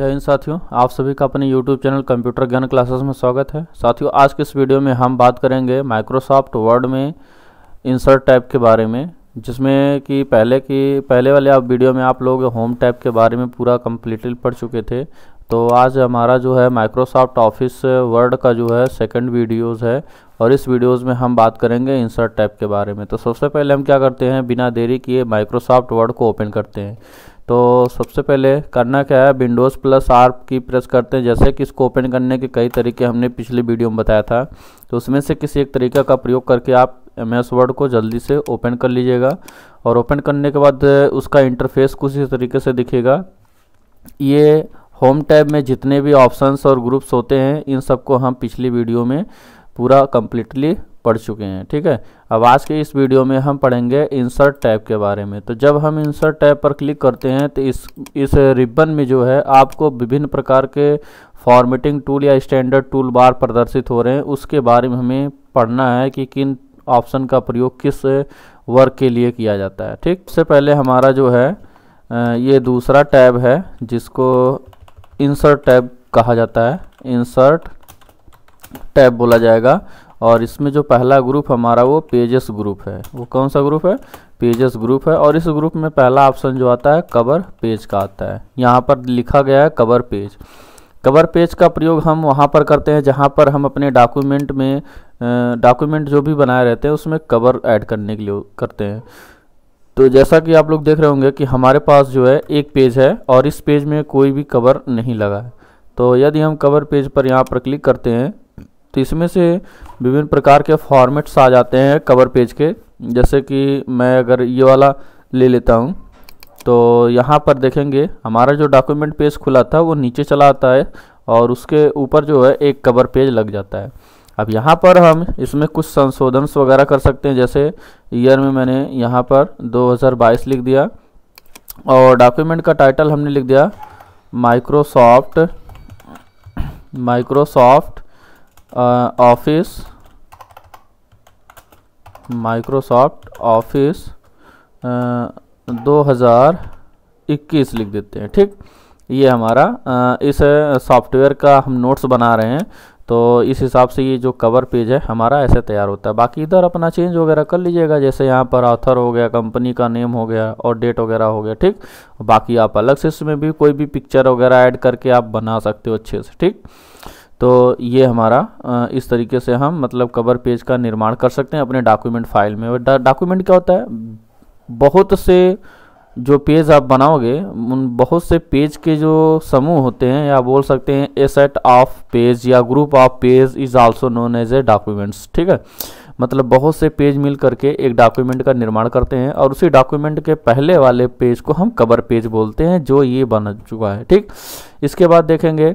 जय हिंद साथियों आप सभी का अपने YouTube channel computer Gyan classes में स्वागत है साथियों आज के इस वीडियो में हम बात करेंगे माइक्रोसॉफ्ट वर्ड में इंसर्ट टैब के बारे में जिसमें कि पहले की पहले वाले आप वीडियो में आप लोग होम टैब के बारे में पूरा कम्प्लीटली पढ़ चुके थे तो आज हमारा जो है माइक्रोसॉफ्ट ऑफिस वर्ड का जो है सेकेंड वीडियोज़ है और इस वीडियोज में हम बात करेंगे इंसर्ट टैब के बारे में तो सबसे पहले हम क्या करते हैं बिना देरी किए माइक्रोसॉफ्ट वर्ड को ओपन करते हैं तो सबसे पहले करना क्या है विंडोज़ प्लस आर की प्रेस करते हैं जैसे कि इसको ओपन करने के कई तरीके हमने पिछले वीडियो में बताया था तो उसमें से किसी एक तरीका का प्रयोग करके आप एम एस वर्ड को जल्दी से ओपन कर लीजिएगा और ओपन करने के बाद उसका इंटरफेस कुछ इस तरीके से दिखेगा ये होम टैब में जितने भी ऑप्शंस और ग्रुप्स होते हैं इन सबको हम पिछली वीडियो में पूरा कम्प्लीटली पढ़ चुके हैं ठीक है अब आज के इस वीडियो में हम पढ़ेंगे इंसर्ट टैब के बारे में तो जब हम इंसर्ट टैब पर क्लिक करते हैं तो इस इस रिबन में जो है आपको विभिन्न प्रकार के फॉर्मेटिंग टूल या स्टैंडर्ड टूल बार प्रदर्शित हो रहे हैं उसके बारे में हमें पढ़ना है कि किन ऑप्शन का प्रयोग किस वर्क के लिए किया जाता है ठीक से पहले हमारा जो है ये दूसरा टैब है जिसको इंसर्ट टैब कहा जाता है इंसर्ट टैब बोला जाएगा और इसमें जो पहला ग्रुप हमारा वो पेजेस ग्रुप है वो कौन सा ग्रुप है पेजेस ग्रुप है और इस ग्रुप में पहला ऑप्शन जो आता है कवर पेज का आता है यहाँ पर लिखा गया है कवर पेज कवर पेज का प्रयोग हम वहाँ पर करते हैं जहाँ पर हम अपने डॉक्यूमेंट में डॉक्यूमेंट जो भी बनाए रहते हैं उसमें कवर ऐड करने के लिए करते हैं तो जैसा कि आप लोग देख रहे होंगे कि हमारे पास जो है एक पेज है और इस पेज में कोई भी कवर नहीं लगा है तो यदि हम कवर पेज पर यहाँ पर क्लिक करते हैं तो इसमें से विभिन्न प्रकार के फॉर्मेट्स आ जाते हैं कवर पेज के जैसे कि मैं अगर ये वाला ले लेता हूँ तो यहाँ पर देखेंगे हमारा जो डॉक्यूमेंट पेज खुला था वो नीचे चला आता है और उसके ऊपर जो है एक कवर पेज लग जाता है अब यहाँ पर हम इसमें कुछ संशोधन वगैरह कर सकते हैं जैसे ईयर में मैंने यहाँ पर 2022 लिख दिया और डॉक्यूमेंट का टाइटल हमने लिख दिया Microsoft Microsoft Office Microsoft Office 2021 लिख देते हैं ठीक ये हमारा इस सॉफ्टवेयर का हम नोट्स बना रहे हैं तो इस हिसाब से ये जो कवर पेज है हमारा ऐसे तैयार होता है बाकी इधर अपना चेंज वगैरह कर लीजिएगा जैसे यहाँ पर ऑथर हो गया कंपनी का नेम हो गया और डेट वगैरह हो गया ठीक बाकी आप अलग से इसमें भी कोई भी पिक्चर वगैरह ऐड करके आप बना सकते हो अच्छे से ठीक तो ये हमारा इस तरीके से हम मतलब कवर पेज का निर्माण कर सकते हैं अपने डॉक्यूमेंट फाइल में और डॉक्यूमेंट क्या होता है बहुत से जो पेज आप बनाओगे उन बहुत से पेज के जो समूह होते हैं या बोल सकते हैं ए सेट ऑफ पेज या group of page is also known as a documents ठीक है मतलब बहुत से पेज मिल करके एक डॉक्यूमेंट का निर्माण करते हैं और उसी डॉक्यूमेंट के पहले वाले पेज को हम कवर पेज बोलते हैं जो ये बन चुका है ठीक इसके बाद देखेंगे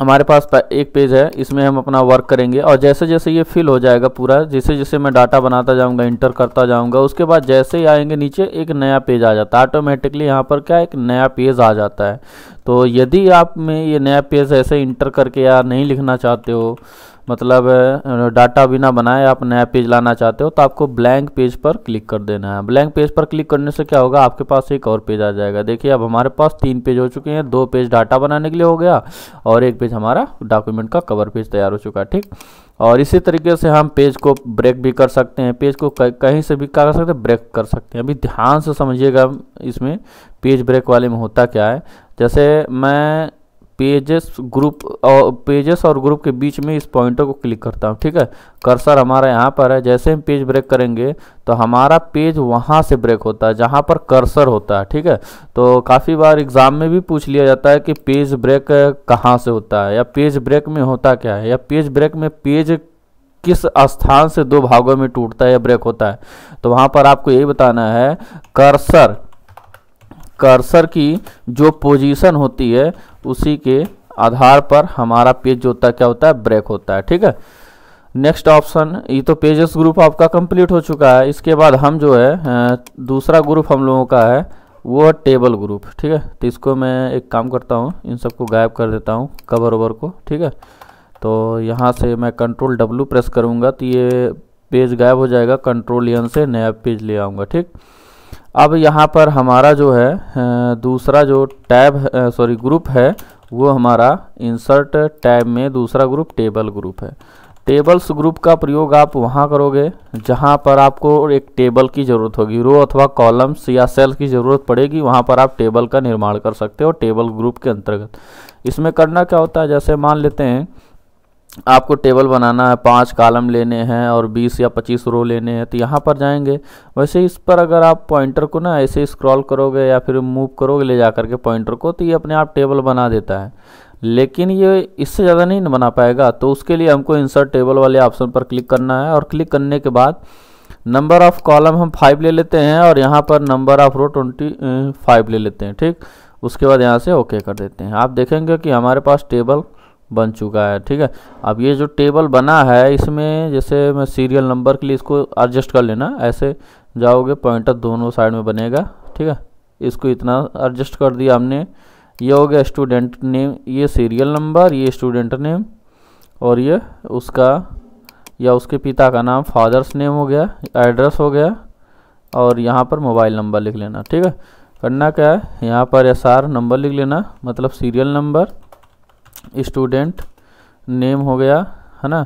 हमारे पास एक पेज है इसमें हम अपना वर्क करेंगे और जैसे जैसे ये फिल हो जाएगा पूरा जैसे जैसे मैं डाटा बनाता जाऊंगा इंटर करता जाऊंगा उसके बाद जैसे ही आएंगे नीचे एक नया पेज आ जाता है ऑटोमेटिकली यहाँ पर क्या एक नया पेज आ जाता है तो यदि आप में ये नया पेज ऐसे इंटर करके या नहीं लिखना चाहते हो मतलब डाटा बिना बनाए आप नया पेज लाना चाहते हो तो आपको ब्लैंक पेज पर क्लिक कर देना है ब्लैंक पेज पर क्लिक करने से क्या होगा आपके पास एक और पेज आ जाएगा देखिए अब हमारे पास तीन पेज हो चुके हैं दो पेज डाटा बनाने के लिए हो गया और एक पेज हमारा डॉक्यूमेंट का कवर पेज तैयार हो चुका है ठीक और इसी तरीके से हम पेज को ब्रेक भी कर सकते हैं पेज को कहीं से भी क्या कर सकते हैं ब्रेक कर सकते हैं अभी ध्यान से समझिएगा इसमें पेज ब्रेक वाले में होता क्या है जैसे मैं पेजेस ग्रुप और पेजेस और ग्रुप के बीच में इस पॉइंटर को क्लिक करता हूँ ठीक है कर्सर हमारा यहाँ पर है जैसे हम पेज ब्रेक करेंगे तो हमारा पेज वहाँ से ब्रेक होता है जहाँ पर कर्सर होता है ठीक है तो काफ़ी बार एग्ज़ाम में भी पूछ लिया जाता है कि पेज ब्रेक कहाँ से होता है या पेज ब्रेक में होता क्या है या पेज ब्रेक में पेज किस स्थान से दो भागों में टूटता है या ब्रेक होता है तो वहाँ पर आपको यही बताना है कर्सर कर्सर की जो पोजीशन होती है उसी के आधार पर हमारा पेज जो होता है क्या होता है ब्रेक होता है ठीक है नेक्स्ट ऑप्शन ये तो पेजेस ग्रुप आपका कंप्लीट हो चुका है इसके बाद हम जो है दूसरा ग्रुप हम लोगों का है वो है टेबल ग्रुप ठीक है तो इसको मैं एक काम करता हूँ इन सबको गायब कर देता हूँ कवर ओवर को ठीक है तो यहाँ से मैं कंट्रोल डब्लू प्रेस करूँगा तो ये पेज गायब हो जाएगा कंट्रोल यन से नया पेज ले आऊँगा ठीक अब यहाँ पर हमारा जो है दूसरा जो टैब सॉरी ग्रुप है वो हमारा इंसर्ट टैब में दूसरा ग्रुप टेबल ग्रुप है टेबल्स ग्रुप का प्रयोग आप वहाँ करोगे जहाँ पर आपको एक टेबल की ज़रूरत होगी रो अथवा कॉलम्स या सेल्स की ज़रूरत पड़ेगी वहाँ पर आप टेबल का निर्माण कर सकते हो टेबल ग्रुप के अंतर्गत इसमें करना क्या होता है जैसे मान लेते हैं आपको टेबल बनाना है पांच कॉलम लेने हैं और बीस या पच्चीस रो लेने हैं तो यहाँ पर जाएंगे वैसे इस पर अगर आप पॉइंटर को ना ऐसे स्क्रॉल करोगे या फिर मूव करोगे ले जा करके पॉइंटर को तो ये अपने आप टेबल बना देता है लेकिन ये इससे ज़्यादा नहीं बना पाएगा तो उसके लिए हमको इंसर्ट टेबल वाले ऑप्शन पर क्लिक करना है और क्लिक करने के बाद नंबर ऑफ़ कॉलम हम फाइव ले लेते हैं और यहाँ पर number of row twenty five ले लेते हैं ठीक उसके बाद यहाँ से ओके कर देते हैं आप देखेंगे कि हमारे पास टेबल बन चुका है ठीक है अब ये जो टेबल बना है इसमें जैसे मैं सीरियल नंबर के लिए इसको एडजस्ट कर लेना ऐसे जाओगे पॉइंटर दोनों साइड में बनेगा ठीक है इसको इतना एडजस्ट कर दिया हमने ये हो गया स्टूडेंट नेम ये सीरियल नंबर ये स्टूडेंट नेम और ये उसका या उसके पिता का नाम फादर्स नेम हो गया एड्रेस हो गया और यहाँ पर मोबाइल नंबर लिख लेना ठीक है करना क्या है यहाँ पर एस नंबर लिख लेना मतलब सीरियल नंबर स्टूडेंट नेम हो गया है ना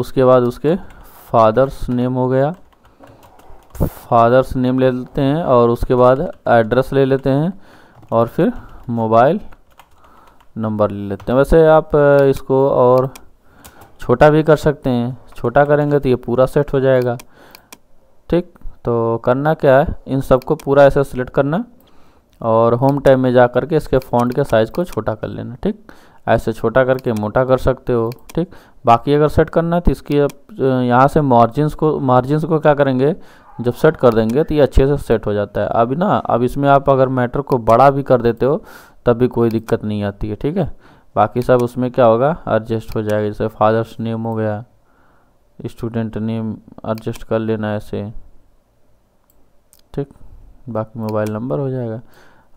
उसके बाद उसके फादर्स नेम हो गया फादर्स नेम ले लेते हैं और उसके बाद एड्रेस ले लेते हैं और फिर मोबाइल नंबर ले लेते हैं वैसे आप इसको और छोटा भी कर सकते हैं छोटा करेंगे तो ये पूरा सेट हो जाएगा ठीक तो करना क्या है इन सबको पूरा ऐसे सेलेक्ट करना और होम टाइम में जा करके इसके फ़ॉन्ट के साइज़ को छोटा कर लेना ठीक ऐसे छोटा करके मोटा कर सकते हो ठीक बाकी अगर सेट करना है तो इसकी अब यहाँ से मार्जिनस को मार्जिनस को क्या करेंगे जब सेट कर देंगे तो ये अच्छे से सेट हो जाता है अभी ना अब इसमें आप अगर मैटर को बड़ा भी कर देते हो तब भी कोई दिक्कत नहीं आती है ठीक है बाकी सब उसमें क्या होगा एडजस्ट हो जाएगा जैसे फादर्स नेम हो गया स्टूडेंट नेम एडजस्ट कर लेना ऐसे ठीक बाकी मोबाइल नंबर हो जाएगा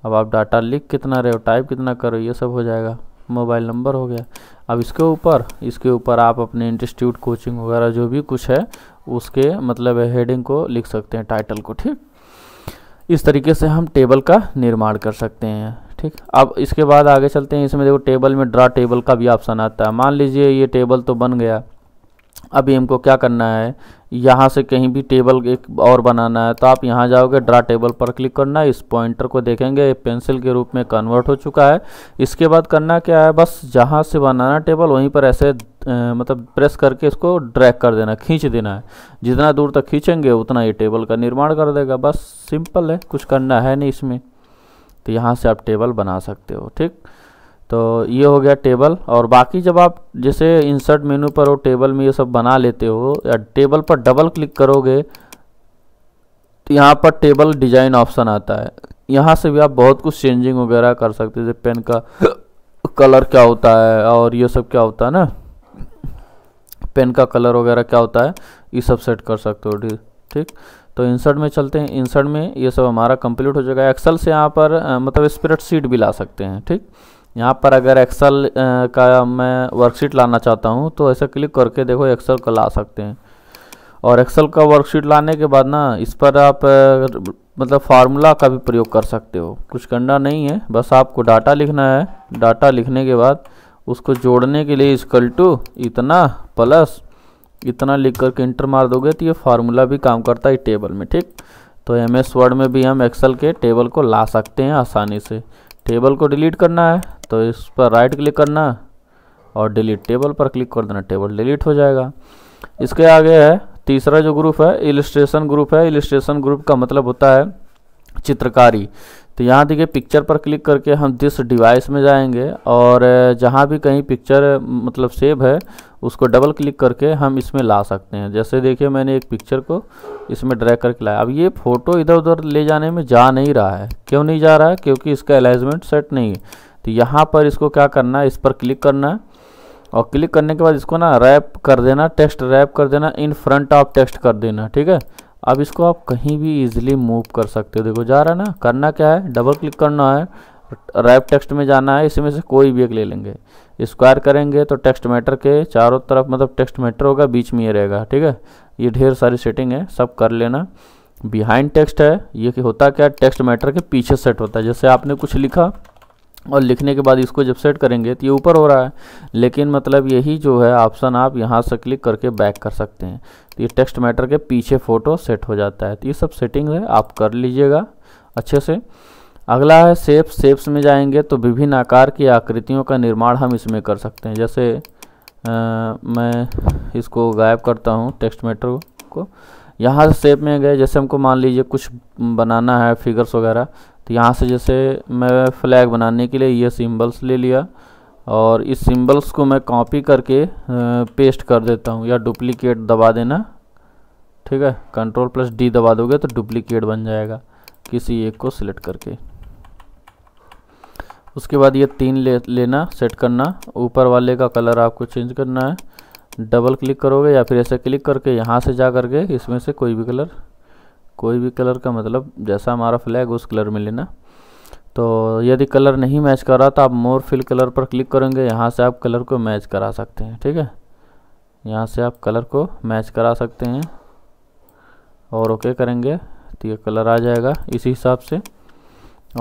अब आप डाटा लिख कितना रहे हो टाइप कितना करो ये सब हो जाएगा मोबाइल नंबर हो गया अब इसके ऊपर इसके ऊपर आप अपने इंस्टीट्यूट कोचिंग वगैरह जो भी कुछ है उसके मतलब हेडिंग को लिख सकते हैं टाइटल को ठीक इस तरीके से हम टेबल का निर्माण कर सकते हैं ठीक अब इसके बाद आगे चलते हैं इसमें देखो टेबल में ड्रा टेबल का भी ऑप्शन आता है मान लीजिए ये टेबल तो बन गया अभी हमको क्या करना है यहाँ से कहीं भी टेबल एक और बनाना है तो आप यहाँ जाओगे ड्रा टेबल पर क्लिक करना है इस पॉइंटर को देखेंगे पेंसिल के रूप में कन्वर्ट हो चुका है इसके बाद करना क्या है बस जहाँ से बनाना टेबल वहीं पर ऐसे मतलब प्रेस करके इसको ड्रैग कर देना खींच देना है जितना दूर तक खींचेंगे उतना ये टेबल का निर्माण कर देगा बस सिंपल है कुछ करना है नहीं इसमें तो यहाँ से आप टेबल बना सकते हो ठीक तो ये हो गया टेबल और बाकी जब आप जैसे इंसर्ट मेनू पर वो टेबल में ये सब बना लेते हो या टेबल पर डबल क्लिक करोगे तो यहाँ पर टेबल डिजाइन ऑप्शन आता है यहाँ से भी आप बहुत कुछ चेंजिंग वगैरह कर सकते हो जैसे पेन का कलर क्या होता है और ये सब क्या होता है ना पेन का कलर वगैरह क्या होता है ये सब सेट कर सकते हो ठीक तो इंसर्ट में चलते हैं इंसर्ट में ये सब हमारा कंप्लीट हो जाएगा एक्सेल से यहाँ पर मतलब स्प्रेड शीट भी ला सकते हैं ठीक यहाँ पर अगर एक्सेल का मैं वर्कशीट लाना चाहता हूँ तो ऐसा क्लिक करके देखो एक्सेल का ला सकते हैं और एक्सेल का वर्कशीट लाने के बाद ना इस पर आप मतलब फार्मूला का भी प्रयोग कर सकते हो कुछ करना नहीं है बस आपको डाटा लिखना है डाटा लिखने के बाद उसको जोड़ने के लिए इसकल टू इतना प्लस इतना लिख करके इंटर मार दोगे तो ये फार्मूला भी काम करता है टेबल में ठीक तो एम एस वर्ड में भी हम एक्सेल के टेबल को ला सकते हैं आसानी से टेबल को डिलीट करना है तो इस पर राइट क्लिक करना है और डिलीट टेबल पर क्लिक कर देना टेबल डिलीट हो जाएगा इसके आगे है तीसरा जो ग्रुप है इलिस्ट्रेशन ग्रुप है इलिस्ट्रेशन ग्रुप का मतलब होता है चित्रकारी तो यहाँ देखिए पिक्चर पर क्लिक करके हम दिस डिवाइस में जाएंगे और जहाँ भी कहीं पिक्चर मतलब सेव है उसको डबल क्लिक करके हम इसमें ला सकते हैं जैसे देखिए मैंने एक पिक्चर को इसमें ड्रैग करके लाया अब ये फ़ोटो इधर उधर ले जाने में जा नहीं रहा है क्यों नहीं जा रहा है क्योंकि इसका अलाइजमेंट सेट नहीं है तो यहाँ पर इसको क्या करना है इस पर क्लिक करना है और क्लिक करने के बाद इसको ना रैप कर देना टेक्स्ट रैप कर देना इन फ्रंट ऑफ टेक्स्ट कर देना ठीक है अब इसको आप कहीं भी इजीली मूव कर सकते हो देखो जा रहा है ना करना क्या है डबल क्लिक करना है रैप टेक्स्ट में जाना है इसमें से कोई भी एक ले लेंगे स्क्वायर करेंगे तो टेक्स्ट मैटर के चारों तरफ मतलब टेक्स्ट मैटर होगा बीच में ये रहेगा ठीक है ये ढेर सारी सेटिंग है सब कर लेना बिहाइंड टेक्स्ट है ये कि होता क्या टेक्स्ट मैटर के पीछे सेट होता है जैसे आपने कुछ लिखा और लिखने के बाद इसको जब सेट करेंगे तो ये ऊपर हो रहा है लेकिन मतलब यही जो है ऑप्शन आप यहाँ से क्लिक करके बैक कर सकते हैं तो ये टेक्स्ट मैटर के पीछे फ़ोटो सेट हो जाता है तो ये सब सेटिंग है आप कर लीजिएगा अच्छे से अगला है सेप सेप्स में जाएंगे तो विभिन्न आकार की आकृतियों का निर्माण हम इसमें कर सकते हैं जैसे आ, मैं इसको गायब करता हूँ टेक्स्ट मेटर को यहाँ से सेप में गए जैसे हमको मान लीजिए कुछ बनाना है फिगर्स वगैरह तो यहाँ से जैसे मैं फ्लैग बनाने के लिए ये सिंबल्स ले लिया और इस सिंबल्स को मैं कॉपी करके पेस्ट कर देता हूँ या डुप्लीकेट दबा देना ठीक है कंट्रोल प्लस डी दबा दोगे तो डुप्लीकेट बन जाएगा किसी एक को सिलेक्ट करके उसके बाद ये तीन ले लेना सेट करना ऊपर वाले का कलर आपको चेंज करना है डबल क्लिक करोगे या फिर ऐसे क्लिक करके यहाँ से जा करके इसमें से कोई भी कलर कोई भी कलर का मतलब जैसा हमारा फ्लैग उस कलर में लेना तो यदि कलर नहीं मैच कर रहा तो आप मोर फिल कलर पर क्लिक करेंगे यहाँ से आप कलर को मैच करा सकते हैं ठीक है यहाँ से आप कलर को मैच करा सकते हैं और ओके करेंगे तो ये कलर आ जाएगा इसी हिसाब से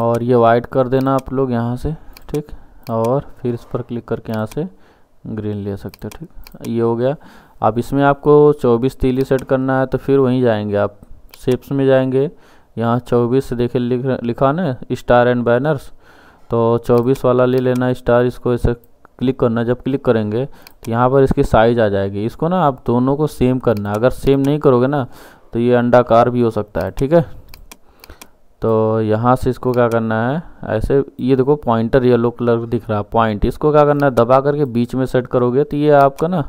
और ये वाइट कर देना आप लोग यहाँ से ठीक और फिर इस पर क्लिक करके यहाँ से ग्रीन ले सकते हो ठीक ये हो गया अब इसमें आपको 24 तीली सेट करना है तो फिर वहीं जाएंगे आप सेप्स में जाएंगे यहाँ 24 देखे लिख लिखा ना स्टार एंड बैनर्स तो 24 वाला ले लेना स्टार इसको ऐसे क्लिक करना जब क्लिक करेंगे तो यहाँ पर इसकी साइज आ जाएगी इसको ना आप दोनों को सेम करना अगर सेम नहीं करोगे ना तो ये अंडाकार भी हो सकता है ठीक है तो यहाँ से इसको क्या करना है ऐसे ये देखो पॉइंटर येलो कलर दिख रहा है पॉइंट इसको क्या करना है दबा करके बीच में सेट करोगे तो ये आपका ना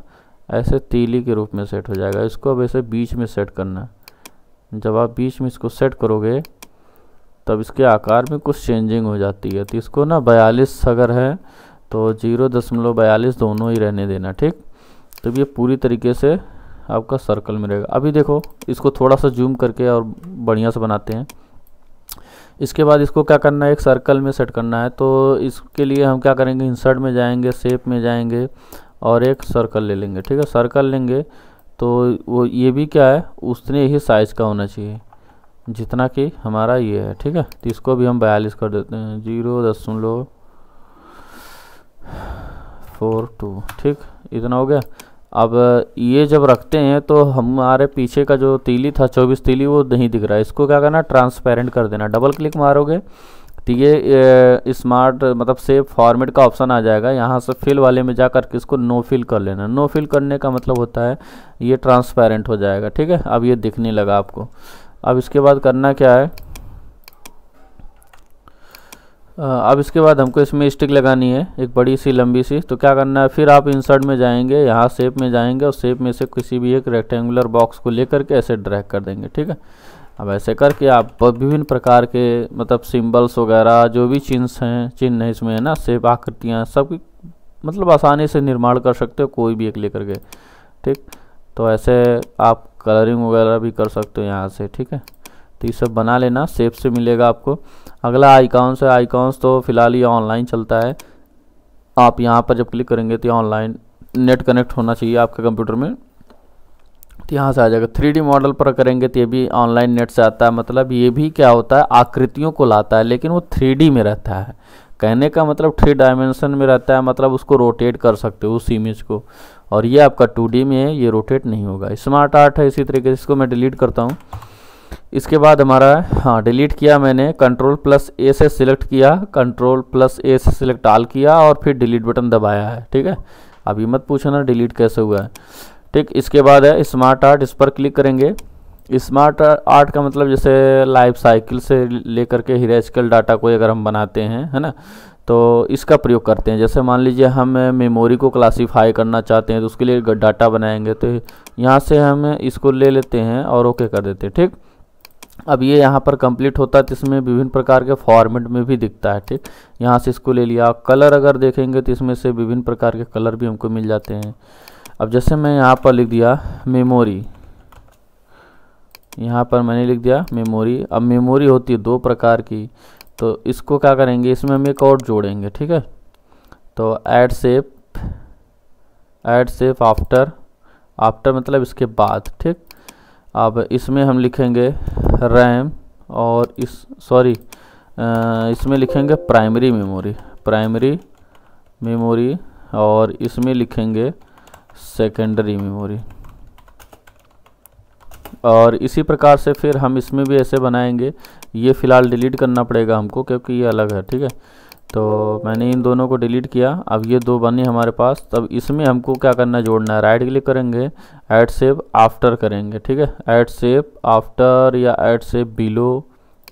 ऐसे तीली के रूप में सेट हो जाएगा इसको अब ऐसे बीच में सेट करना है जब आप बीच में इसको सेट करोगे तब इसके आकार में कुछ चेंजिंग हो जाती है तो इसको ना बयालीस अगर है तो जीरो दशमलव बयालीस दोनों ही रहने देना ठीक तब ये पूरी तरीके से आपका सर्कल में रहेगा अभी देखो इसको थोड़ा सा जूम करके और बढ़िया से बनाते हैं इसके बाद इसको क्या करना है एक सर्कल में सेट करना है तो इसके लिए हम क्या करेंगे इंसर्ट में जाएंगे सेप में जाएंगे और एक सर्कल ले लेंगे ठीक है सर्कल लेंगे तो वो ये भी क्या है उतने ही साइज़ का होना चाहिए जितना कि हमारा ये है ठीक है तो इसको भी हम बयालीस कर देते हैं जीरो दशमलव फोर टू ठीक इतना हो गया अब ये जब रखते हैं तो हमारे पीछे का जो तीली था चौबीस तीली वो नहीं दिख रहा है इसको क्या करना ट्रांसपेरेंट कर देना डबल क्लिक मारोगे तो ये स्मार्ट मतलब सेव फॉर्मेट का ऑप्शन आ जाएगा यहाँ से फिल वाले में जा करके इसको नो फिल कर लेना नो फिल करने का मतलब होता है ये ट्रांसपेरेंट हो जाएगा ठीक है अब ये दिखने लगा आपको अब इसके बाद करना क्या है अब इसके बाद हमको इसमें स्टिक लगानी है एक बड़ी सी लंबी सी तो क्या करना है फिर आप इंसर्ट में जाएंगे यहाँ सेप में जाएंगे और सेप में से किसी भी एक रेक्टेंगुलर बॉक्स को लेकर के ऐसे ड्रैग कर देंगे ठीक है अब ऐसे करके आप विभिन्न प्रकार के मतलब सिंबल्स वगैरह जो भी चिन्ह हैं चिन्ह है इसमें है ना सेप आकृतियाँ सब मतलब आसानी से निर्माण कर सकते हो कोई भी एक लेकर के ठीक तो ऐसे आप कलरिंग वगैरह भी कर सकते हो यहाँ से ठीक है तो ये सब बना लेना सेप से मिलेगा आपको अगला आइकॉन्स है आइकॉन्स तो फ़िलहाल ये ऑनलाइन चलता है आप यहाँ पर जब क्लिक करेंगे तो ऑनलाइन नेट कनेक्ट होना चाहिए आपके कंप्यूटर में तो यहाँ से आ जाएगा थ्री मॉडल पर करेंगे तो ये भी ऑनलाइन नेट से आता है मतलब ये भी क्या होता है आकृतियों को लाता है लेकिन वो थ्री में रहता है कहने का मतलब थ्री डायमेंशन में रहता है मतलब उसको रोटेट कर सकते हो उस इमेज को और ये आपका टू में है ये रोटेट नहीं होगा स्मार्ट आर्ट है इसी तरीके से इसको मैं डिलीट करता हूँ इसके बाद हमारा हाँ डिलीट किया मैंने कंट्रोल प्लस ए से सिलेक्ट किया कंट्रोल प्लस ए से सिलेक्ट आल किया और फिर डिलीट बटन दबाया है ठीक है अभी मत पूछना डिलीट कैसे हुआ है ठीक इसके बाद है स्मार्ट आर्ट इस पर क्लिक करेंगे स्मार्ट आर्ट का मतलब जैसे लाइफ साइकिल से लेकर के हिराजिकल डाटा को अगर हम बनाते हैं है ना तो इसका प्रयोग करते हैं जैसे मान लीजिए हम मेमोरी को क्लासीफाई करना चाहते हैं तो उसके लिए डाटा बनाएंगे तो यहाँ से हम इसको ले लेते हैं और ओके कर देते हैं ठीक अब ये यहाँ पर कंप्लीट होता है तो इसमें विभिन्न प्रकार के फॉर्मेट में भी दिखता है ठीक यहाँ से इसको ले लिया कलर अगर देखेंगे तो इसमें से विभिन्न प्रकार के कलर भी हमको मिल जाते हैं अब जैसे मैं यहाँ पर लिख दिया मेमोरी यहाँ पर मैंने लिख दिया मेमोरी अब मेमोरी होती है दो प्रकार की तो इसको क्या करेंगे इसमें हम एक और जोड़ेंगे ठीक है तो add shape add shape after after मतलब इसके बाद ठीक अब इसमें हम लिखेंगे रैम और इस सॉरी इसमें लिखेंगे प्राइमरी मेमोरी प्राइमरी मेमोरी और इसमें लिखेंगे सेकेंडरी मेमोरी और इसी प्रकार से फिर हम इसमें भी ऐसे बनाएंगे ये फ़िलहाल डिलीट करना पड़ेगा हमको क्योंकि ये अलग है ठीक है तो मैंने इन दोनों को डिलीट किया अब ये दो बने हमारे पास तब इसमें हमको क्या करना है जोड़ना है राइट क्लिक करेंगे ऐड सेव आफ्टर करेंगे ठीक है ऐड सेव आफ्टर या ऐड सेव बिलो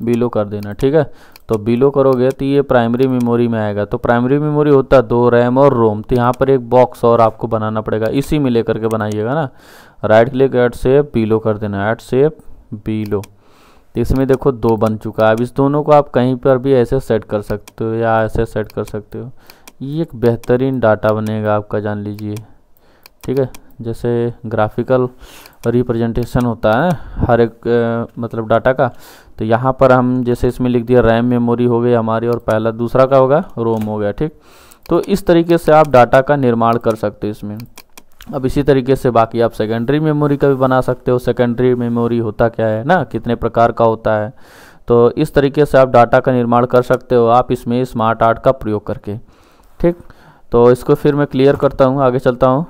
बिलो कर देना ठीक है तो बिलो करोगे तो ये प्राइमरी मेमोरी में आएगा तो प्राइमरी मेमोरी होता है दो रैम और रोम तो यहाँ पर एक बॉक्स और आपको बनाना पड़ेगा इसी में लेकर के बनाइएगा ना right click add save below कर देना ऐड सेव बिलो तो इसमें देखो दो बन चुका है अब इस दोनों को आप कहीं पर भी ऐसे सेट कर सकते हो या ऐसे सेट कर सकते हो ये एक बेहतरीन डाटा बनेगा आपका जान लीजिए ठीक है जैसे ग्राफिकल रिप्रेजेंटेशन होता है हर एक ए, मतलब डाटा का तो यहाँ पर हम जैसे इसमें लिख दिया रैम मेमोरी हो गई हमारी और पहला दूसरा का होगा रोम हो गया ठीक तो इस तरीके से आप डाटा का निर्माण कर सकते हो इसमें अब इसी तरीके से बाकी आप सेकेंडरी मेमोरी का भी बना सकते हो सेकेंडरी मेमोरी होता क्या है ना कितने प्रकार का होता है तो इस तरीके से आप डाटा का निर्माण कर सकते हो आप इसमें स्मार्ट आर्ट का प्रयोग करके ठीक तो इसको फिर मैं क्लियर करता हूँ आगे चलता हूँ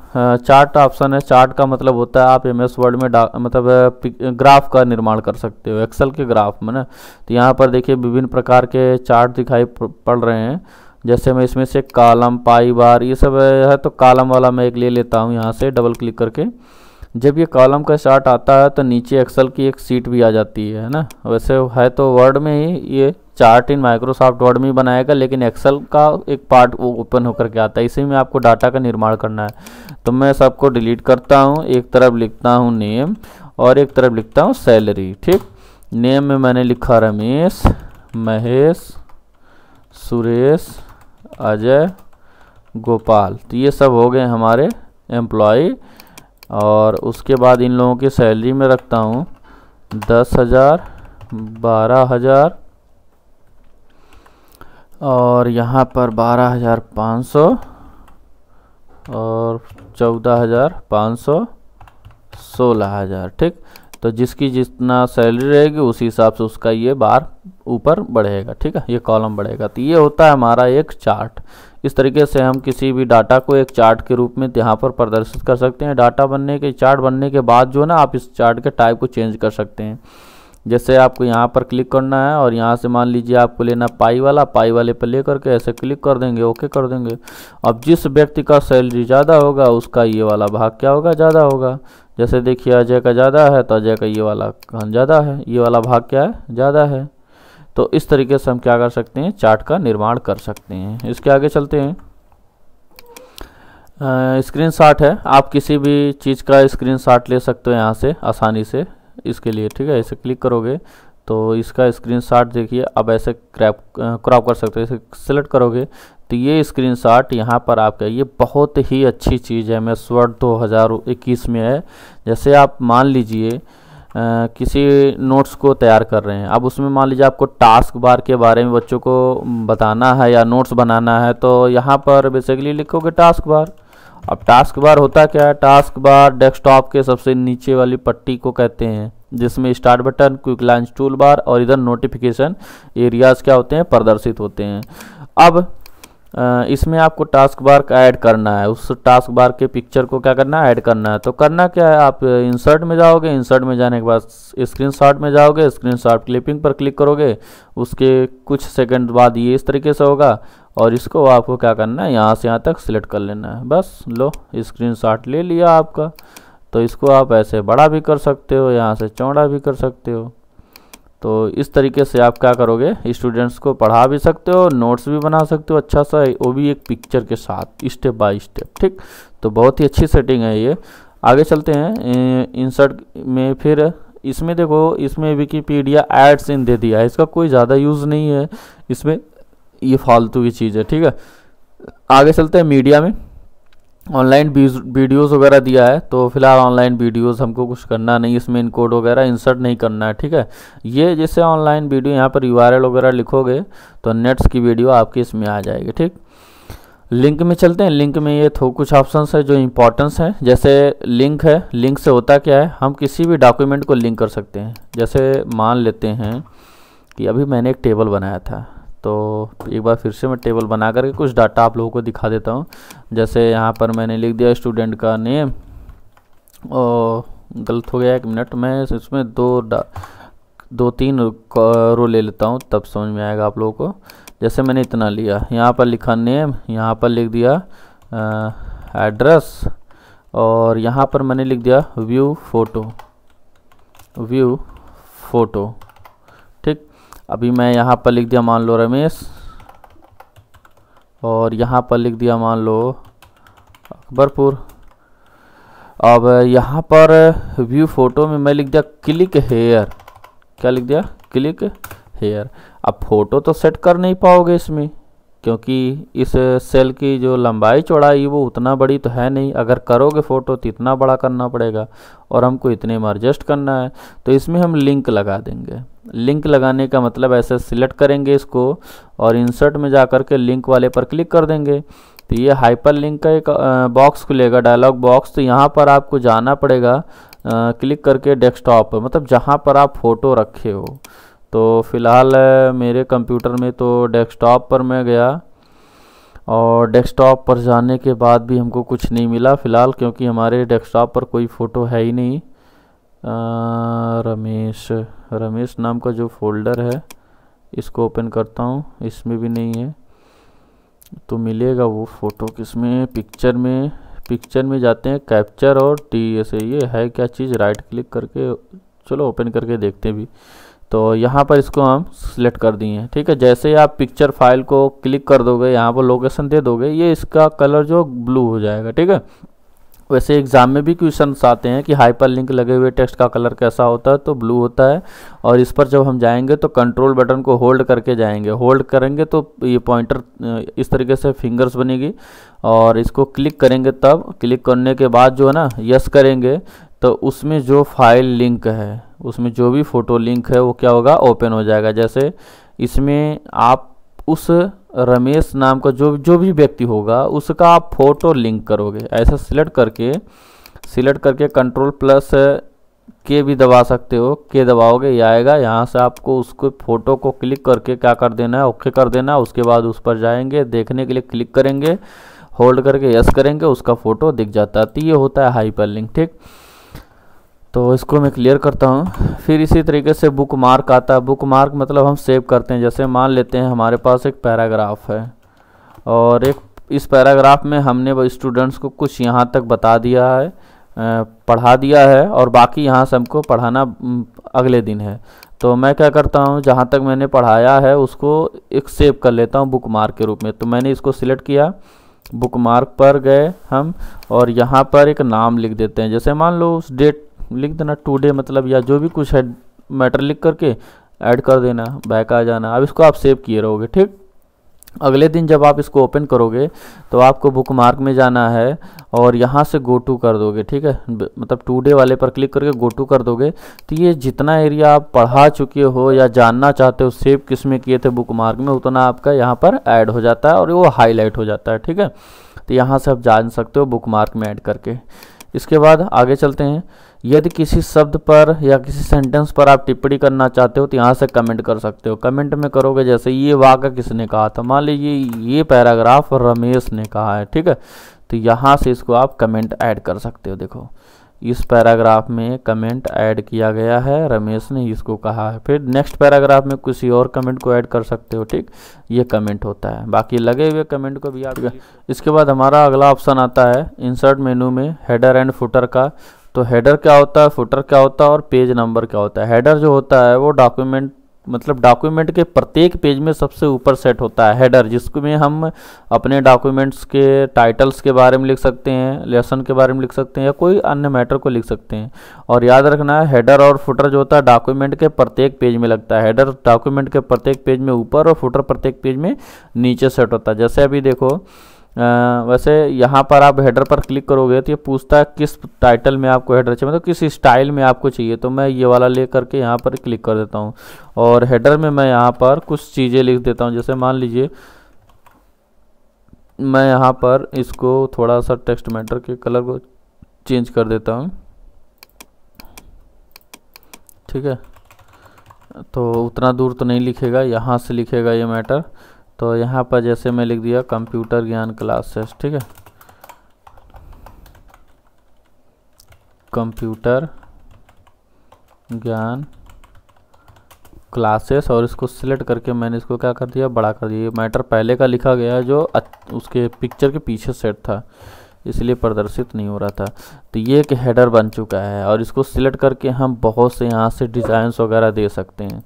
चार्ट ऑप्शन है चार्ट का मतलब होता है आप एम एस वर्ड में मतलब ग्राफ का निर्माण कर सकते हो एक्सेल के ग्राफ में ना तो यहाँ पर देखिए विभिन्न प्रकार के चार्ट दिखाई पड़ रहे हैं जैसे मैं इसमें से कालम पाई बार ये सब है तो कालम वाला मैं एक ले लेता हूँ यहाँ से डबल क्लिक करके जब ये कॉलम का चार्ट आता है तो नीचे एक्सल की एक सीट भी आ जाती है ना वैसे है तो वर्ड में ही ये चार्ट इन माइक्रोसॉफ्ट वर्ड में ही बनाएगा लेकिन एक्सल का एक पार्ट वो ओपन होकर के आता है इसी में आपको डाटा का निर्माण करना है तो मैं सबको डिलीट करता हूँ एक तरफ लिखता हूँ नेम और एक तरफ लिखता हूँ सैलरी ठीक नेम में मैंने लिखा रमेश महेश सुरेश अजय गोपाल तो ये सब हो गए हमारे एम्प्लॉय और उसके बाद इन लोगों की सैलरी में रखता हूँ दस हज़ार बारह हज़ार और यहाँ पर बारह हज़ार पाँच सौ और चौदह हज़ार पाँच सौ सोलह हज़ार ठीक तो जिसकी जितना सैलरी रहेगी उसी हिसाब से उसका ये बार ऊपर बढ़ेगा ठीक है ये कॉलम बढ़ेगा तो ये होता है हमारा एक चार्ट इस तरीके से हम किसी भी डाटा को एक चार्ट के रूप में यहाँ पर प्रदर्शित कर सकते हैं डाटा बनने के चार्ट बनने के बाद जो ना आप इस चार्ट के टाइप को चेंज कर सकते हैं जैसे आपको यहाँ पर क्लिक करना है और यहाँ से मान लीजिए आपको लेना पाई वाला पाई वाले पर ले करके ऐसे क्लिक कर देंगे ओके कर देंगे अब जिस व्यक्ति का सैलरी ज़्यादा होगा उसका ये वाला भाग क्या होगा ज़्यादा होगा जैसे देखिए अजय का ज़्यादा है तो अजय का ये वाला घन ज़्यादा है ये वाला भाग क्या है ज़्यादा है तो इस तरीके से हम क्या कर सकते हैं चार्ट का निर्माण कर सकते हैं इसके आगे चलते हैं स्क्रीन शॉट है आप किसी भी चीज़ का स्क्रीन शॉट ले सकते हो यहाँ से आसानी से इसके लिए ठीक है ऐसे क्लिक करोगे तो इसका स्क्रीन शॉट देखिए अब ऐसे क्रैप क्रॉप कर सकते हो इसे सेलेक्ट करोगे तो ये स्क्रीनशॉट यहाँ पर आपका ये बहुत ही अच्छी चीज़ है मैं स्वर्ड 2021 में है जैसे आप मान लीजिए किसी नोट्स को तैयार कर रहे हैं अब उसमें मान लीजिए आपको टास्क बार के बारे में बच्चों को बताना है या नोट्स बनाना है तो यहाँ पर बेसिकली लिखोगे टास्क बार अब टास्क बार होता क्या है टास्क बार डेस्कटॉप के सबसे नीचे वाली पट्टी को कहते हैं जिसमें start button quick line tool bar और इधर नोटिफिकेशन एरियाज क्या होते हैं प्रदर्शित होते हैं अब इसमें आपको टास्क बार का ऐड करना है उस टास्क बार के पिक्चर को क्या करना है ऐड करना है तो करना क्या है आप इंसर्ट में जाओगे इंसर्ट में जाने के बाद स्क्रीनशॉट में जाओगे स्क्रीनशॉट क्लिपिंग पर क्लिक करोगे उसके कुछ सेकंड बाद ये इस तरीके से होगा और इसको आपको क्या करना है यहाँ से यहाँ तक सिलेक्ट कर लेना है बस लो स्क्रीन ले लिया आपका तो इसको आप ऐसे बड़ा भी कर सकते हो यहाँ से चौड़ा भी कर सकते हो तो इस तरीके से आप क्या करोगे स्टूडेंट्स को पढ़ा भी सकते हो नोट्स भी बना सकते हो अच्छा सा वो भी एक पिक्चर के साथ स्टेप बाय स्टेप ठीक तो बहुत ही अच्छी सेटिंग है ये आगे चलते हैं इंसर्ट में फिर इसमें देखो इसमें विकीपीडिया एड्स इन दे दिया है इसका कोई ज़्यादा यूज़ नहीं है इसमें ये फालतू की चीज़ है ठीक है आगे चलते हैं मीडिया में ऑनलाइन वीडियोस वगैरह दिया है तो फिलहाल ऑनलाइन वीडियोस हमको कुछ करना नहीं इसमें इन कोड वगैरह इंसर्ट नहीं करना है ठीक है ये जैसे ऑनलाइन वीडियो यहाँ पर यू वगैरह लिखोगे तो नेट्स की वीडियो आपकी इसमें आ जाएगी ठीक लिंक में चलते हैं लिंक में ये थो कुछ ऑप्शंस है जो इंपॉर्टेंस हैं जैसे लिंक है लिंक से होता क्या है हम किसी भी डॉक्यूमेंट को लिंक कर सकते हैं जैसे मान लेते हैं कि अभी मैंने एक टेबल बनाया था तो एक बार फिर से मैं टेबल बना करके कुछ डाटा आप लोगों को दिखा देता हूँ जैसे यहाँ पर मैंने लिख दिया स्टूडेंट का नेम और गलत हो गया एक मिनट मैं इसमें दो डा दो तीन रो ले लेता हूँ तब समझ में आएगा आप लोगों को जैसे मैंने इतना लिया यहाँ पर लिखा नेम यहाँ पर लिख दिया एड्रेस और यहाँ पर मैंने लिख दिया व्यू फ़ोटो व्यू फ़ोटो अभी मैं यहाँ पर लिख दिया मान लो रमेश और यहाँ पर लिख दिया मान लो अकबरपुर अब यहाँ पर व्यू फ़ोटो में मैं लिख दिया क्लिक हेयर क्या लिख दिया क्लिक हेयर अब फ़ोटो तो सेट कर नहीं पाओगे इसमें क्योंकि इस सेल की जो लंबाई चौड़ाई वो उतना बड़ी तो है नहीं अगर करोगे फ़ोटो तो इतना बड़ा करना पड़ेगा और हमको इतने में एडजस्ट करना है तो इसमें हम लिंक लगा देंगे लिंक लगाने का मतलब ऐसे सिलेक्ट करेंगे इसको और इंसर्ट में जा कर के लिंक वाले पर क्लिक कर देंगे तो ये हाइपर लिंक का एक बॉक्स खुलेगा डायलॉग बॉक्स तो यहाँ पर आपको जाना पड़ेगा क्लिक करके डेस्कटॉप पर मतलब जहाँ पर आप फ़ोटो रखे हो तो फ़िलहाल मेरे कंप्यूटर में तो डेस्कटॉप पर मैं गया और डेस्कटॉप पर जाने के बाद भी हमको कुछ नहीं मिला फ़िलहाल क्योंकि हमारे डेस्कटॉप पर कोई फ़ोटो है ही नहीं आ, रमेश रमेश नाम का जो फोल्डर है इसको ओपन करता हूँ इसमें भी नहीं है तो मिलेगा वो फ़ोटो किस में पिक्चर में पिक्चर में जाते हैं कैप्चर और टी ऐसे ये है क्या चीज़ राइट क्लिक करके चलो ओपन करके देखते भी तो यहाँ पर इसको हम सिलेक्ट कर दिए हैं ठीक है जैसे ही आप पिक्चर फाइल को क्लिक कर दोगे यहाँ पर लोकेशन दे दोगे ये इसका कलर जो ब्लू हो जाएगा ठीक है वैसे एग्ज़ाम में भी क्वेश्चन आते हैं कि हाइपर लिंक लगे हुए टेक्स्ट का कलर कैसा होता है तो ब्लू होता है और इस पर जब हम जाएंगे तो कंट्रोल बटन को होल्ड करके जाएंगे होल्ड करेंगे तो ये पॉइंटर इस तरीके से फिंगर्स बनेगी और इसको क्लिक करेंगे तब क्लिक करने के बाद जो है ना यस करेंगे तो उसमें जो फाइल लिंक है उसमें जो भी फ़ोटो लिंक है वो क्या होगा ओपन हो जाएगा जैसे इसमें आप उस रमेश नाम का जो जो भी व्यक्ति होगा उसका आप फ़ोटो लिंक करोगे ऐसा सिलेक्ट करके सिलेक्ट करके कंट्रोल प्लस के भी दबा सकते हो के दबाओगे ये आएगा यहाँ से आपको उसको फ़ोटो को क्लिक करके क्या कर देना है ओके कर देना है उसके बाद उस पर जाएंगे देखने के लिए क्लिक करेंगे होल्ड करके यस करेंगे उसका फ़ोटो दिख जाता है तो ये होता है हाइपर लिंक ठीक तो इसको मैं क्लियर करता हूँ फिर इसी तरीके से बुक मार्क आता है बुक मार्क मतलब हम सेव करते हैं जैसे मान लेते हैं हमारे पास एक पैराग्राफ है और एक इस पैराग्राफ में हमने स्टूडेंट्स को कुछ यहाँ तक बता दिया है पढ़ा दिया है और बाकी यहाँ से हमको पढ़ाना अगले दिन है तो मैं क्या करता हूँ जहाँ तक मैंने पढ़ाया है उसको एक सेव कर लेता हूँ बुक मार्क के रूप में तो मैंने इसको सिलेक्ट किया बुक मार्क पर गए हम और यहाँ पर एक नाम लिख देते हैं जैसे मान लो उस डेट लिख देना डे मतलब या जो भी कुछ है मैटर लिख करके ऐड कर देना बैक आ जाना अब इसको आप सेव किए रहोगे ठीक अगले दिन जब आप इसको ओपन करोगे तो आपको बुक मार्क में जाना है और यहाँ से गो टू कर दोगे ठीक है मतलब टू डे वाले पर क्लिक करके गो टू कर दोगे तो ये जितना एरिया आप पढ़ा चुके हो या जानना चाहते हो सेव किस में किए थे बुक मार्क में उतना आपका यहाँ पर ऐड हो जाता है और वो हाईलाइट हो जाता है ठीक है तो यहाँ से आप जान सकते हो बुक मार्क में ऐड करके इसके बाद आगे चलते हैं यदि किसी शब्द पर या किसी सेंटेंस पर आप टिप्पणी करना चाहते हो तो यहाँ से कमेंट कर सकते हो कमेंट में करोगे जैसे ये वाक्य किसने कहा था मान लीजिए ये पैराग्राफ रमेश ने कहा है ठीक है तो यहाँ से इसको आप कमेंट ऐड कर सकते हो देखो इस पैराग्राफ में कमेंट ऐड किया गया है रमेश ने इसको कहा है फिर नेक्स्ट पैराग्राफ में किसी और कमेंट को ऐड कर सकते हो ठीक ये कमेंट होता है बाकी लगे हुए कमेंट को भी आप इसके बाद हमारा अगला ऑप्शन आता है इंसर्ट मेनू में हेडर एंड फुटर का तो हेडर क्या होता है फुटर क्या होता है और पेज नंबर क्या होता है हेडर जो होता है वो डॉक्यूमेंट मतलब डॉक्यूमेंट के प्रत्येक पेज में सबसे ऊपर सेट होता है हेडर जिसमें हम अपने डॉक्यूमेंट्स के टाइटल्स के बारे में लिख सकते हैं लेसन के बारे में लिख सकते हैं या कोई अन्य मैटर को लिख सकते हैं और याद रखना है हेडर और फुटर जो होता है डॉक्यूमेंट के प्रत्येक पेज में लगता है हेडर डॉक्यूमेंट के प्रत्येक पेज में ऊपर और फुटर प्रत्येक पेज में नीचे सेट होता है जैसे अभी देखो वैसे यहाँ पर आप हेडर पर क्लिक करोगे तो ये पूछता है किस टाइटल में आपको हेडर चाहिए मतलब किस स्टाइल में आपको चाहिए तो मैं ये वाला ले करके यहाँ पर क्लिक कर देता हूँ और हेडर में मैं यहाँ पर कुछ चीज़ें लिख देता हूँ जैसे मान लीजिए मैं यहाँ पर इसको थोड़ा सा टेक्स्ट मैटर के कलर को चेंज कर देता हूँ ठीक है तो उतना दूर तो नहीं लिखेगा यहाँ से लिखेगा ये मैटर तो यहाँ पर जैसे मैं लिख दिया कंप्यूटर ज्ञान क्लासेस ठीक है कंप्यूटर ज्ञान क्लासेस और इसको सिलेक्ट करके मैंने इसको क्या कर दिया बड़ा कर दिया मैटर पहले का लिखा गया है जो उसके पिक्चर के पीछे सेट था इसलिए प्रदर्शित नहीं हो रहा था तो ये एक हेडर बन चुका है और इसको सिलेक्ट करके हम बहुत से यहाँ से डिज़ाइंस वगैरह दे सकते हैं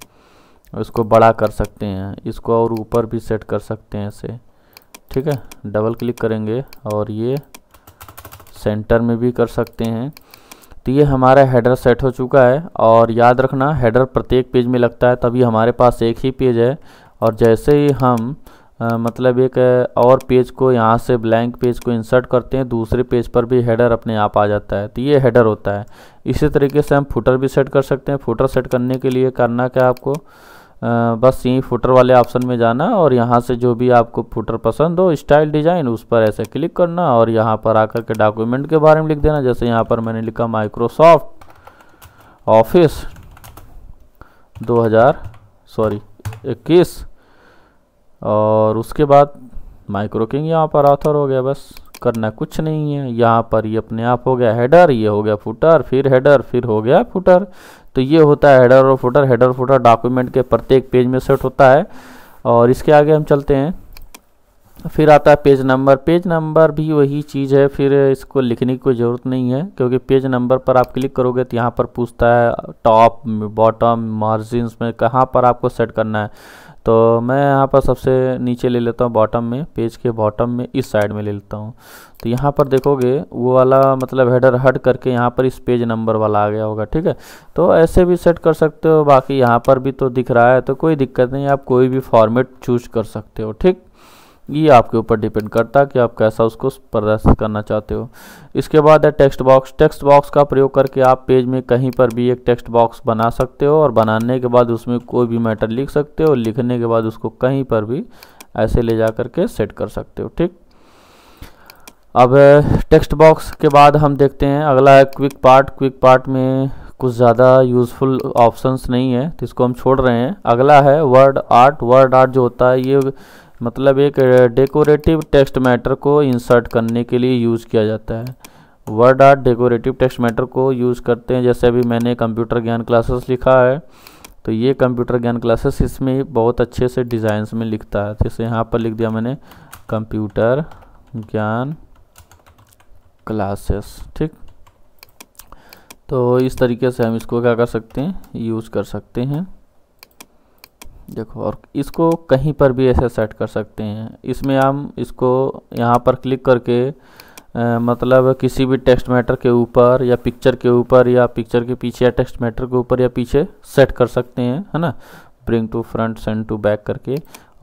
इसको बड़ा कर सकते हैं इसको और ऊपर भी सेट कर सकते हैं इसे ठीक है डबल क्लिक करेंगे और ये सेंटर में भी कर सकते हैं तो ये हमारा हेडर सेट हो चुका है और याद रखना हेडर प्रत्येक पेज में लगता है तभी हमारे पास एक ही पेज है और जैसे ही हम आ, मतलब एक और पेज को यहाँ से ब्लैंक पेज को इंसर्ट करते हैं दूसरे पेज पर भी हेडर अपने आप आ जाता है तो ये हेडर होता है इसी तरीके से हम फुटर भी सेट कर सकते हैं फुटर सेट करने के लिए करना क्या आपको बस यहीं फुटर वाले ऑप्शन में जाना और यहाँ से जो भी आपको फुटर पसंद हो स्टाइल डिज़ाइन उस पर ऐसे क्लिक करना और यहाँ पर आकर के डॉक्यूमेंट के बारे में लिख देना जैसे यहाँ पर मैंने लिखा माइक्रोसॉफ्ट ऑफिस 2000 सॉरी इक्कीस और उसके बाद माइक्रो किंग यहाँ पर ऑथर हो गया बस करना कुछ नहीं है यहाँ पर ये अपने आप हो गया हेडर ये हो गया फुटर फिर हेडर फिर हो गया फुटर तो ये होता है हेडर और फुटर हेडर फुटर डॉक्यूमेंट के प्रत्येक पेज में सेट होता है और इसके आगे हम चलते हैं फिर आता है पेज नंबर पेज नंबर भी वही चीज़ है फिर इसको लिखने की कोई ज़रूरत नहीं है क्योंकि पेज नंबर पर आप क्लिक करोगे तो यहाँ पर पूछता है टॉप बॉटम मार्जिन में कहाँ पर आपको सेट करना है तो मैं यहाँ पर सबसे नीचे ले लेता हूँ बॉटम में पेज के बॉटम में इस साइड में ले लेता हूँ तो यहाँ पर देखोगे वो वाला मतलब हेडर हट करके यहाँ पर इस पेज नंबर वाला आ गया होगा ठीक है तो ऐसे भी सेट कर सकते हो बाकी यहाँ पर भी तो दिख रहा है तो कोई दिक्कत नहीं आप कोई भी फॉर्मेट चूज कर सकते हो ठीक ये आपके ऊपर डिपेंड करता है कि आप कैसा उसको प्रदर्शित करना चाहते हो इसके बाद है टेक्स्ट बॉक्स टेक्स्ट बॉक्स का प्रयोग करके आप पेज में कहीं पर भी एक टेक्स्ट बॉक्स बना सकते हो और बनाने के बाद उसमें कोई भी मैटर लिख सकते हो लिखने के बाद उसको कहीं पर भी ऐसे ले जा करके सेट कर सकते हो ठीक अब टेक्स्ट बॉक्स के बाद हम देखते हैं अगला है क्विक पार्ट क्विक पार्ट में कुछ ज़्यादा यूज़फुल ऑप्शंस नहीं है तो इसको हम छोड़ रहे हैं अगला है वर्ड आर्ट वर्ड आर्ट जो होता है ये मतलब एक डेकोरेटिव टेक्स्ट मैटर को इंसर्ट करने के लिए यूज़ किया जाता है word art decorative text matter को यूज़ करते हैं जैसे अभी मैंने कंप्यूटर ज्ञान क्लासेस लिखा है तो ये कंप्यूटर ज्ञान क्लासेस इसमें बहुत अच्छे से डिज़ाइंस में लिखता है जैसे यहाँ पर लिख दिया मैंने कंप्यूटर ज्ञान क्लासेस ठीक तो इस तरीके से हम इसको क्या कर सकते हैं यूज़ कर सकते हैं देखो और इसको कहीं पर भी ऐसे सेट कर सकते हैं इसमें हम इसको यहाँ पर क्लिक करके आ, मतलब किसी भी टेक्स्ट मैटर के ऊपर या पिक्चर के ऊपर या पिक्चर के पीछे या टेक्स्ट मैटर के ऊपर या पीछे सेट कर सकते हैं है ना bring to front send to back करके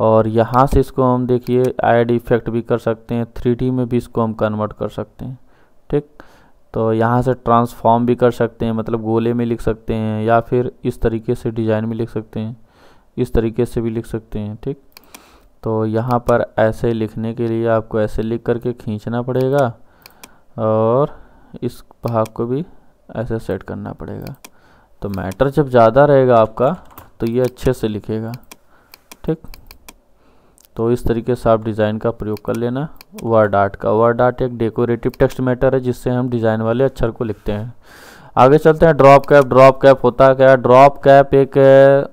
और यहाँ से इसको हम देखिए एड इफेक्ट भी कर सकते हैं थ्री में भी इसको हम कन्वर्ट कर सकते हैं ठीक तो यहाँ से ट्रांसफॉर्म भी कर सकते हैं मतलब गोले में लिख सकते हैं या फिर इस तरीके से डिज़ाइन में लिख सकते हैं इस तरीके से भी लिख सकते हैं ठीक तो यहाँ पर ऐसे लिखने के लिए आपको ऐसे लिख करके खींचना पड़ेगा और इस भाग को भी ऐसे सेट करना पड़ेगा तो मैटर जब ज़्यादा रहेगा आपका तो ये अच्छे से लिखेगा ठीक तो इस तरीके से आप डिज़ाइन का प्रयोग कर लेना वर्ड आर्ट का वर्ड आर्ट एक डेकोरेटिव टेक्स्ट मैटर है जिससे हम डिज़ाइन वाले अक्षर को लिखते हैं आगे चलते हैं ड्रॉप कैप ड्रॉप कैप होता क्या ड्रॉप कैप एक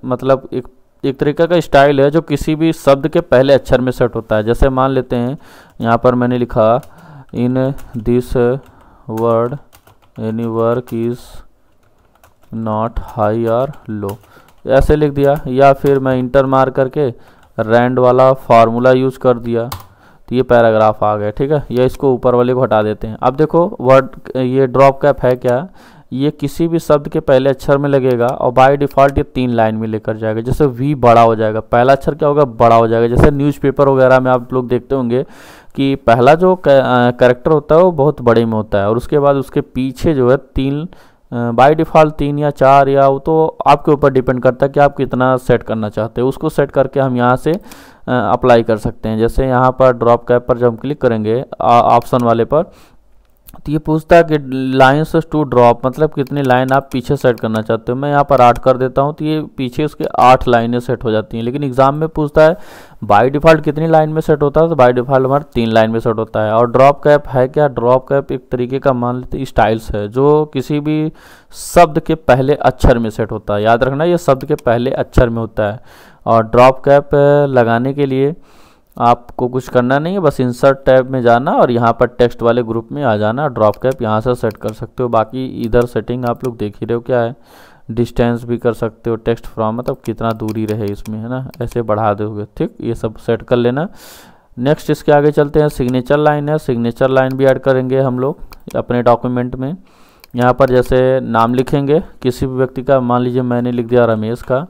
मतलब एक एक तरीके का स्टाइल है जो किसी भी शब्द के पहले अक्षर में सेट होता है जैसे मान लेते हैं यहाँ पर मैंने लिखा in this word any work is not high or low ऐसे लिख दिया या फिर मैं इंटर मार करके रैंड वाला फार्मूला यूज कर दिया तो ये पैराग्राफ आ गया ठीक है या इसको ऊपर वाले को हटा देते हैं अब देखो वर्ड ये ड्रॉप कैप है क्या ये किसी भी शब्द के पहले अक्षर में लगेगा और बाय डिफ़ॉल्ट ये तीन लाइन में लेकर जाएगा जैसे वी बड़ा हो जाएगा पहला अक्षर क्या होगा बड़ा हो जाएगा जैसे न्यूज़पेपर वगैरह में आप लोग देखते होंगे कि पहला जो करेक्टर होता है वो बहुत बड़े में होता है और उसके बाद उसके पीछे जो है तीन बाई डिफ़ॉल्ट तीन या चार या वो तो आपके ऊपर डिपेंड करता है कि आप कितना सेट करना चाहते हो उसको सेट करके हम यहाँ से अप्लाई कर सकते हैं जैसे यहाँ पर ड्रॉप कैप पर जब हम क्लिक करेंगे ऑप्शन वाले पर तो ये पूछता है कि लाइन्स टू ड्रॉप मतलब कितनी लाइन आप पीछे सेट करना चाहते हो मैं यहाँ पर आठ कर देता हूँ तो ये पीछे उसके आठ लाइनें सेट हो जाती हैं लेकिन एग्जाम में पूछता है बाई डिफ़ॉल्ट कितनी लाइन में सेट होता है तो बाई डिफ़ॉल्ट हमारा तीन लाइन में सेट होता है और ड्रॉप कैप है क्या ड्रॉप कैप एक तरीके का मान लेते स्टाइल्स है जो किसी भी शब्द के पहले अक्षर में सेट होता है याद रखना ये शब्द के पहले अक्षर में होता है और ड्रॉप कैप लगाने के लिए आपको कुछ करना नहीं है बस इंसर्ट टैब में जाना और यहाँ पर टेक्स्ट वाले ग्रुप में आ जाना ड्रॉप कैप यहाँ से सेट कर सकते हो बाकी इधर सेटिंग आप लोग देख ही रहे हो क्या है डिस्टेंस भी कर सकते हो टेक्स्ट फ्रॉम मतलब कितना दूरी रहे इसमें है ना ऐसे बढ़ा दोगे ठीक ये सब सेट कर लेना नेक्स्ट इसके आगे चलते हैं सिग्नेचर लाइन है सिग्नेचर लाइन भी ऐड करेंगे हम लोग अपने डॉक्यूमेंट में यहाँ पर जैसे नाम लिखेंगे किसी भी व्यक्ति का मान लीजिए मैंने लिख दिया रमेश का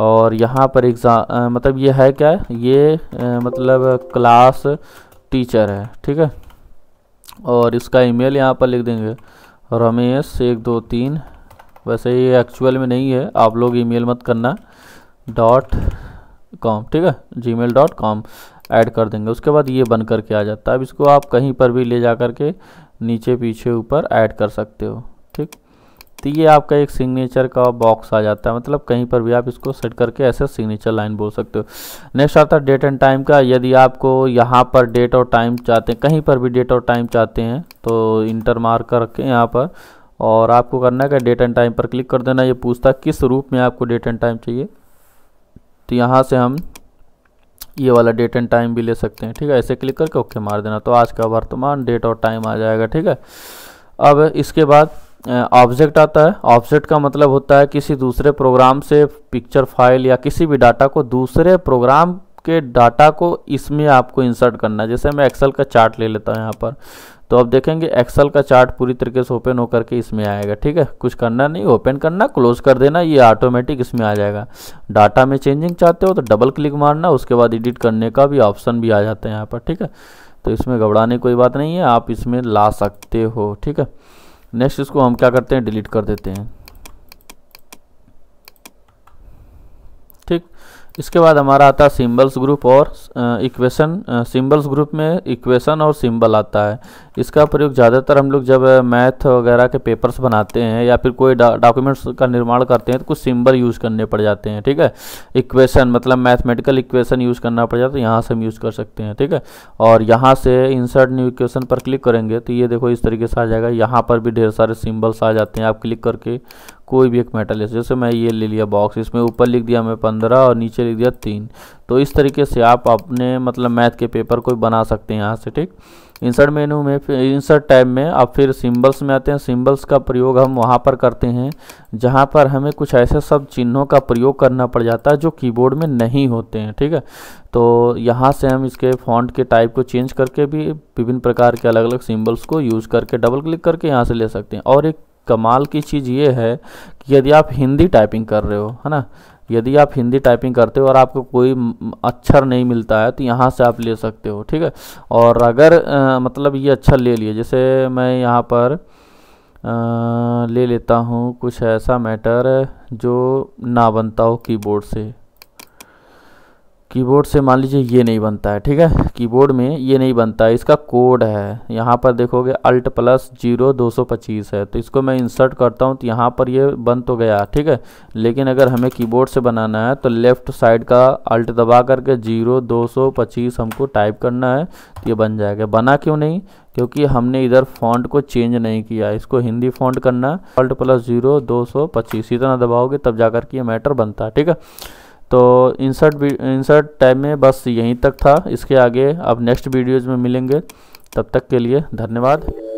और यहाँ पर एग्ज़ाम मतलब ये है क्या ये आ, मतलब क्लास टीचर है ठीक है और इसका ईमेल यहाँ पर लिख देंगे रमेश एक दो तीन वैसे ये एक्चुअल में नहीं है आप लोग ईमेल मत करना डॉट कॉम ठीक है Gmail dot com add कर देंगे उसके बाद ये बन करके आ जाता है अब इसको आप कहीं पर भी ले जा करके नीचे पीछे ऊपर ऐड कर सकते हो ठीक तो ये आपका एक सिग्नेचर का बॉक्स आ जाता है मतलब कहीं पर भी आप इसको सेट करके ऐसे सिग्नेचर लाइन बोल सकते हो नेक्स्ट आता है डेट एंड टाइम का यदि आपको यहाँ पर डेट और टाइम चाहते हैं कहीं पर भी डेट और टाइम चाहते हैं तो इंटर मार्क करके यहाँ पर और आपको करना है कि डेट एंड टाइम पर क्लिक कर देना ये पूछता किस रूप में आपको डेट एंड टाइम चाहिए तो यहाँ से हम ये वाला डेट एंड टाइम भी ले सकते हैं ठीक है ऐसे क्लिक करके ओके मार देना तो आज का वर्तमान डेट और टाइम आ जाएगा ठीक है अब इसके बाद ऑब्जेक्ट आता है ऑब्जेक्ट का मतलब होता है किसी दूसरे प्रोग्राम से पिक्चर फाइल या किसी भी डाटा को दूसरे प्रोग्राम के डाटा को इसमें आपको इंसर्ट करना है जैसे मैं एक्सेल का चार्ट ले लेता हूँ यहाँ पर तो आप देखेंगे एक्सेल का चार्ट पूरी तरीके से ओपन होकर के इसमें आएगा ठीक है कुछ करना नहीं ओपन करना क्लोज कर देना ये ऑटोमेटिक इसमें आ जाएगा डाटा में चेंजिंग चाहते हो तो डबल क्लिक मारना उसके बाद एडिट करने का भी ऑप्शन भी आ जाता है यहाँ पर ठीक है तो इसमें घबराने कोई बात नहीं है आप इसमें ला सकते हो ठीक है नेक्स्ट इसको हम क्या करते हैं डिलीट कर देते हैं ठीक इसके बाद हमारा आता है सिंबल्स ग्रुप और इक्वेशन सिंबल्स ग्रुप में इक्वेशन और सिंबल आता है इसका प्रयोग ज़्यादातर हम लोग जब मैथ वगैरह के पेपर्स बनाते हैं या फिर कोई डॉक्यूमेंट्स का निर्माण करते हैं तो कुछ सिंबल यूज़ करने पड़ जाते हैं ठीक है इक्वेशन मतलब मैथमेटिकल इक्वेशन यूज़ करना पड़ जाता है यहाँ से हम यूज़ कर सकते हैं ठीक है और यहाँ से इंसर्ट न्यू इक्वेशन पर क्लिक करेंगे तो ये देखो इस तरीके से आ जाएगा यहाँ पर भी ढेर सारे सिम्बल्स आ जाते हैं आप क्लिक करके कोई भी एक मेटल जैसे जैसे मैं ये ले लिया बॉक्स इसमें ऊपर लिख दिया मैं पंद्रह और नीचे लिख दिया तीन तो इस तरीके से आप अपने मतलब मैथ के पेपर को बना सकते हैं यहाँ से ठीक इंसर्ट मेनू में फिर इंसर्ट टैब में आप फिर सिंबल्स में आते हैं सिंबल्स का प्रयोग हम वहाँ पर करते हैं जहाँ पर हमें कुछ ऐसे सब चिन्हों का प्रयोग करना पड़ जाता है जो कीबोर्ड में नहीं होते हैं ठीक है तो यहाँ से हम इसके फॉन्ट के टाइप को चेंज करके भी विभिन्न प्रकार के अलग अलग सिंबल्स को यूज़ करके डबल क्लिक करके यहाँ से ले सकते हैं और एक कमाल की चीज़ ये है कि यदि आप हिंदी टाइपिंग कर रहे हो है ना यदि आप हिंदी टाइपिंग करते हो और आपको कोई अक्षर नहीं मिलता है तो यहाँ से आप ले सकते हो ठीक है और अगर आ, मतलब ये अक्षर अच्छा ले लिए जैसे मैं यहाँ पर आ, ले लेता हूँ कुछ ऐसा मैटर जो ना बनता हो कीबोर्ड से कीबोर्ड से मान लीजिए ये नहीं बनता है ठीक है कीबोर्ड में ये नहीं बनता है इसका कोड है यहाँ पर देखोगे अल्ट प्लस जीरो दो सौ पच्चीस है तो इसको मैं इंसर्ट करता हूँ तो यहाँ पर ये बन तो गया ठीक है लेकिन अगर हमें कीबोर्ड से बनाना है तो लेफ़्ट साइड का अल्ट दबा करके जीरो दो सौ पच्चीस हमको टाइप करना है तो ये बन जाएगा बना क्यों नहीं क्योंकि हमने इधर फॉन्ट को चेंज नहीं किया इसको हिंदी फॉन्ट करना है अल्ट प्लस जीरो दो सौ पच्चीस इतना दबाओगे तब जाकर के ये मैटर बनता है ठीक है तो इंसर्ट इंसर्ट टाइम में बस यहीं तक था इसके आगे अब नेक्स्ट वीडियोज़ में मिलेंगे तब तक के लिए धन्यवाद